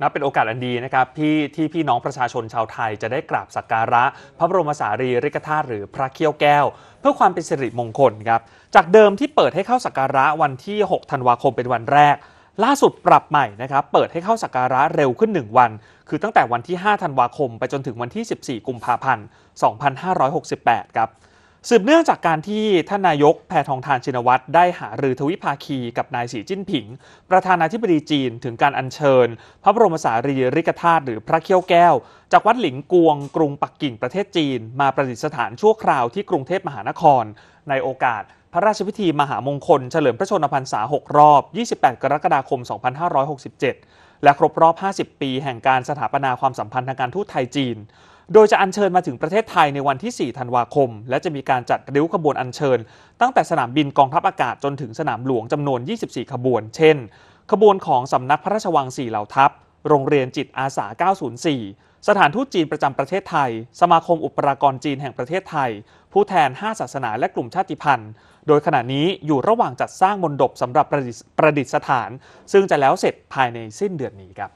นับเป็นโอกาสอันดีนะครับที่ที่พี่น้องประชาชนชาวไทยจะได้กราบสักการะ พระบรมสารีริกธาตุหรือพระเคี้ยวแก้ว เพื่อความเป็นสิริมงคลครับ จากเดิมที่เปิดให้เข้าสักการะวันที่ 6 ธันวาคมเป็นวันแรก ล่าสุดปรับใหม่นะครับเปิดให้เข้าสักการะเร็วขึ้น 1 วัน คือตั้งแต่วันที่ 5 ธันวาคมไปจนถึงวันที่ 14 กุมภาพันธ์ 2568 ครับสืบเนื่องจากการที่ท่านนายกแพทองทานชินวัตรได้หารือทวิภาคีกับนายสีจิ้นผิง ประธานาธิบดีจีนถึงการอัญเชิญ พระบรมสารีริกธาตุหรือพระเขี้ยวแก้วจากวัดหลิงกวงกรุงปักกิ่งประเทศจีน มาประดิษฐานชั่วคราวที่กรุงเทพมหานคร ในโอกาส พระราชพิธีมหามงคล เฉลิมพระชนมพรรษา6รอบ 28 กรกฎาคม 2567 และครบรอบ 50 ปี แห่งการสถาปนาความสัมพันธ์ทางการทูตไทยจีนโดยจะอัญเชิญมาถึงประเทศไทยในวันที่ 4 ธันวาคม และจะมีการจัดริ้วขบวนอัญเชิญ ตั้งแต่สนามบินกองทัพอากาศจนถึงสนามหลวงจำนวน 24 ขบวน เช่น ขบวนของสำนักพระราชวังสี่เหล่าทัพ โรงเรียนจิตอาสา 904 สถานทูตจีนประจำประเทศไทย สมาคมอุปรากรจีนแห่งประเทศไทย ผู้แทน 5 ศาสนาและกลุ่มชาติพันธุ์โดยขณะนี้อยู่ระหว่างจัดสร้างมณฑบสำหรับประดิษฐาน ซึ่งจะแล้วเสร็จภายในสิ้นเดือนนี้ครับ